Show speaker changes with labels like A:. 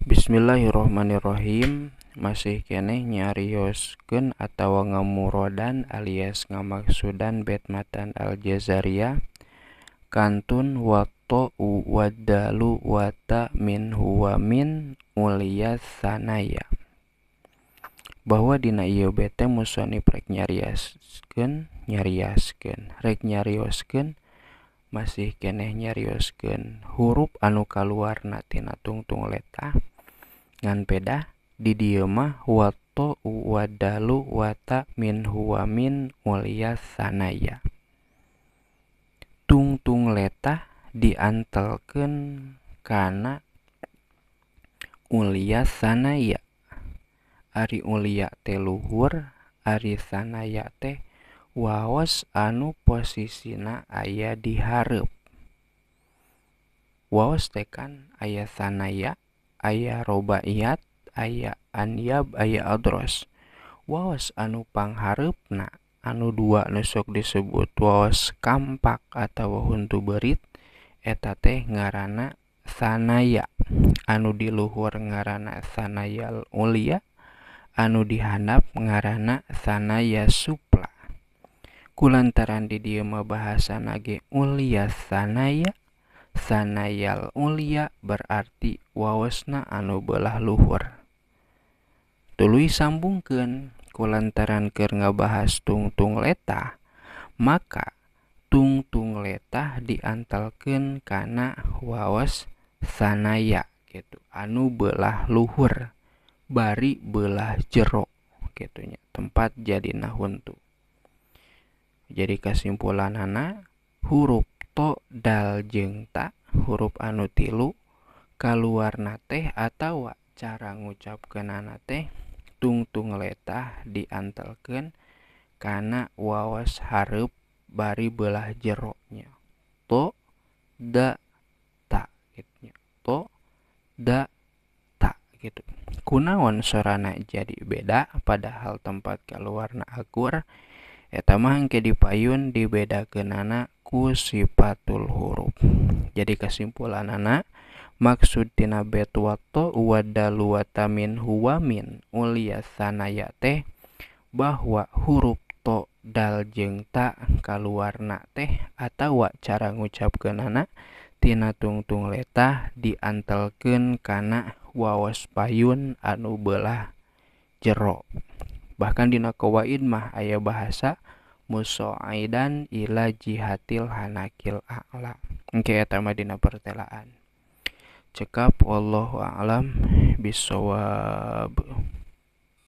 A: Bismillahirrahmanirrahim masih kene nyariosken atau ngamurodan alias ngamaksudan Betmatan Aljazaria kantun wato wadalu wata min huwa min mulia sanaya bahwa dina iya bete musonib rek nyariasken nyariasken rek nyariosken masih kene nyariosken huruf anu kaluarna tina tungtung letah ngan peda di dieu mah wato wadalu wata min huwamin mulia sanaya tungtung letah diantelkeun kana ulia sanaya Ari ulia teluhur Ari sanaya teh wawas anu posisina ayah diharep waos tekan ayah sanaya Ayah robaiyat aya Ananiaab aya adros Woos anupangharepna Anu dua nusok disebut Woos kampak atauhuntu berit eta ngaranak sanaya Anu diluhur ngaranak sanaal lia Anu dihanaap ngaranak sanaya supla. Kulantaran di dia mebaha nage Ulia sanaya, sanayal ulia berarti wawasna anu belah luhur tului sambungken kulantaran ke bahas tungtung letah maka tungtung letah diantalkan karena wawas sanaya gitu anu belah luhur bari belah jeruk gitunya tempat jadi nahuntu. jadi kesimpulan anak huruf dal jengta tak huruf anu tilu kaluarna teh atau cara kenana teh tungtung letah diantelkeun karena wawas harup bari belah jeroknya to da ta gitu to da ta gitu kunawan sorana jadi beda padahal tempat kaluarna akur etamah mah dipayun dipayun kenana iku sifatul huruf jadi kesimpulan anak maksud tina betwato wato wadaluwata min huwa min ulia teh bahwa huruf to dal jeng tak kaluarna teh atau cara ngucapkan anak tina tungtung letah diantelken kana wawas payun anu belah jero bahkan dina kawaid mah ayah bahasa musoaidan ila jihatil hanakil a'la Oke okay, tema dina pertelaan cekap wallahu a'lam bisawab